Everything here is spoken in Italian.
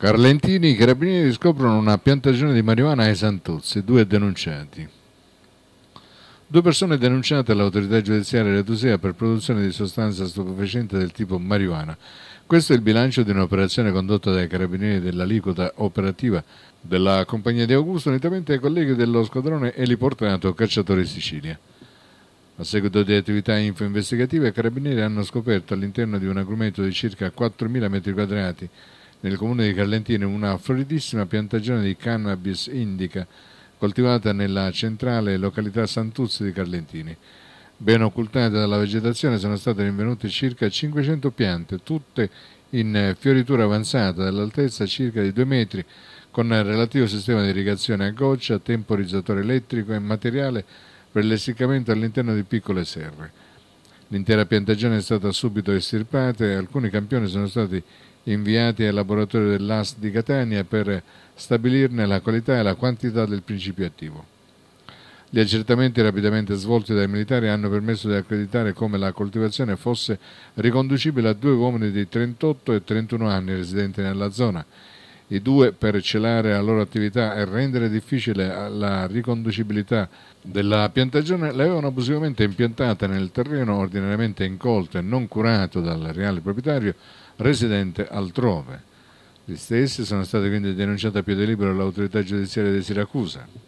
Carlentini, i carabinieri scoprono una piantagione di marijuana ai Santuzzi, due denunciati. Due persone denunciate all'autorità giudiziaria retusea per produzione di sostanza stupefacente del tipo marijuana. Questo è il bilancio di un'operazione condotta dai carabinieri dell'aliquota operativa della compagnia di Augusto unitamente ai colleghi dello squadrone eliportato Cacciatori Sicilia. A seguito di attività info-investigative, i carabinieri hanno scoperto all'interno di un agrumento di circa 4.000 m2 nel comune di Carlentino una floridissima piantagione di cannabis indica coltivata nella centrale località Santuzzi di Carlentini. Ben occultate dalla vegetazione sono state rinvenute circa 500 piante, tutte in fioritura avanzata dall'altezza circa di 2 metri, con relativo sistema di irrigazione a goccia, temporizzatore elettrico e materiale per l'essiccamento all'interno di piccole serre. L'intera piantagione è stata subito estirpata e alcuni campioni sono stati inviati al laboratorio dell'AS di Catania per stabilirne la qualità e la quantità del principio attivo. Gli accertamenti rapidamente svolti dai militari hanno permesso di accreditare come la coltivazione fosse riconducibile a due uomini di 38 e 31 anni residenti nella zona, i due per celare la loro attività e rendere difficile la riconducibilità della piantagione l'avevano abusivamente impiantata nel terreno ordinariamente incolto e non curato dal reale proprietario residente altrove. Gli stessi sono stati quindi denunciati a piede libero all'autorità giudiziaria di Siracusa.